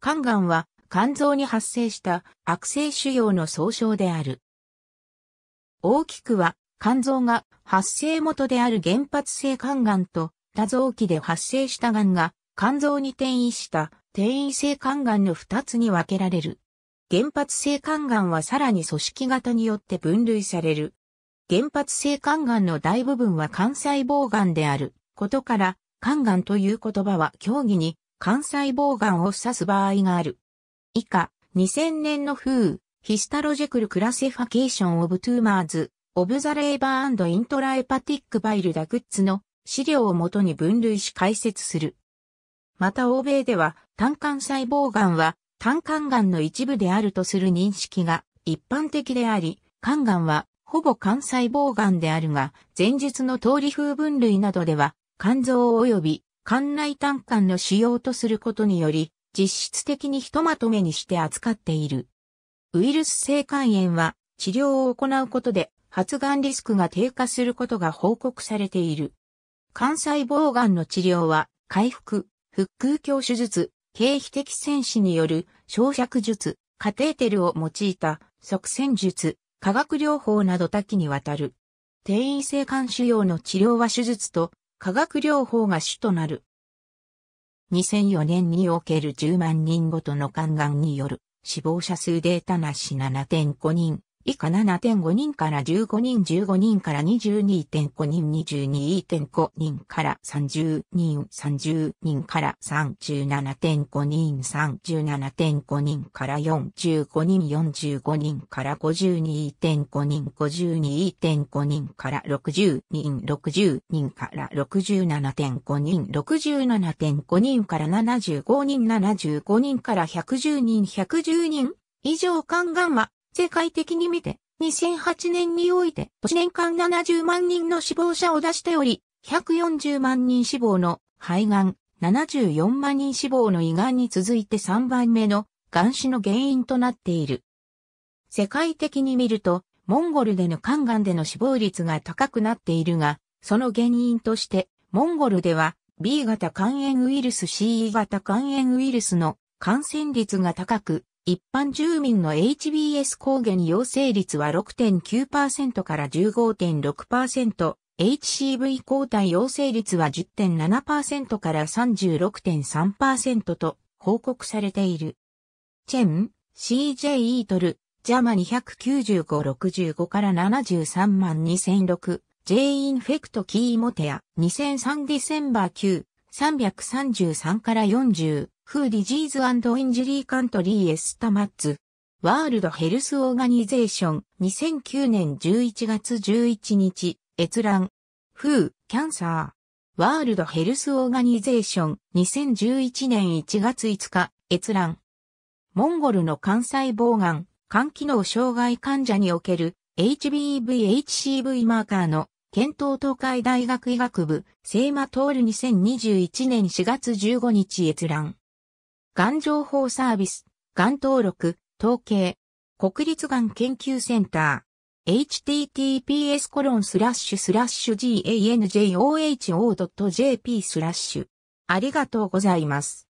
肝がんは肝臓に発生した悪性腫瘍の総称である。大きくは肝臓が発生元である原発性肝がんと多臓器で発生したがんが肝臓に転移した転移性肝がんの二つに分けられる。原発性肝がんはさらに組織型によって分類される。原発性肝がんの大部分は肝細胞がんであることから、肝がんという言葉は競技に肝細胞がんを指す場合がある。以下、2000年の風、ヒスタロジェクルクラセファケーションオブトゥーマーズ、オブザレーバーイントラエパティックバイルダグッズの資料をもとに分類し解説する。また欧米では、単肝細胞がんは、単肝がんの一部であるとする認識が一般的であり、肝がんは、ほぼ肝細胞がんであるが、前述の通り風分類などでは、肝臓及び館内単管の仕様とすることにより、実質的にひとまとめにして扱っている。ウイルス性肝炎は治療を行うことで発がんリスクが低下することが報告されている。肝細胞がんの治療は回復、腹腔鏡手術、経費的戦死による焼灼術、カテーテルを用いた側線術、化学療法など多岐にわたる。転移性肝腫瘍の治療は手術と化学療法が主となる。2004年における10万人ごとの肝がんによる死亡者数データなし7.5人、以下7.5人から15人15人から22.5人22.5人から30人30人から37.5人37.5人から45人45人から52.5人52.5人から60人60人から67.5人67.5人から75人75人から110人110人以上肝がんは世界的に見て、2008年において、都年間70万人の死亡者を出しており、140万人死亡の肺がん、74万人死亡の胃がんに続いて3番目の、癌死の原因となっている。世界的に見ると、モンゴルでの肝がんでの死亡率が高くなっているが、その原因として、モンゴルでは、B 型肝炎ウイルス CE 型肝炎ウイルスの感染率が高く、一般住民の HBS 抗原陽性率は6.9%から15.6%、HCV 抗体陽性率は10.7%から36.3%と報告されている。チェン、CJ イートル、ジャマ29565から73万2006、J インフェクトキーモテア、2003ディセンバー9、333から40、フーディジーズインジュリーカントリーエスタマッツ。ワールドヘルスオーガニゼーション2009年11月11日、閲覧。フー、キャンサー。ワールドヘルスオーガニゼーション2011年1月5日、閲覧。モンゴルの肝細胞がん、肝機能障害患者における HBV-HCV マーカーの検討東海大学医学部、セーマトール2021年4月15日閲覧。がん情報サービス、がん登録、統計、国立がん研究センター、https コロンスラッシュスラッシュ ganjoho.jp スラッシュ。ありがとうございます。